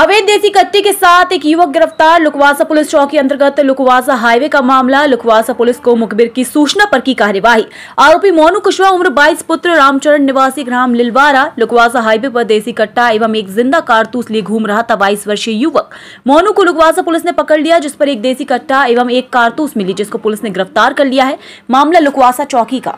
अवैध देसी कत्ते के साथ एक युवक गिरफ्तार लुकवासा पुलिस चौकी अंतर्गत लुकवासा हाईवे का मामला लुकवासा पुलिस को मुखबिर की सूचना पर की कार्यवाही आरोपी मोनू कुशवा उम्र 22 पुत्र रामचरण निवासी ग्राम लिलवारा लुकवासा हाईवे पर देसी कट्टा एवं एक जिंदा कारतूस लिए घूम रहा था बाईस वर्षीय युवक मोनू को लुकवासा पुलिस ने पकड़ लिया जिस पर एक देसी कट्टा एवं एक कारतूस मिली जिसको पुलिस ने गिरफ्तार कर लिया है मामला लुकवासा चौकी का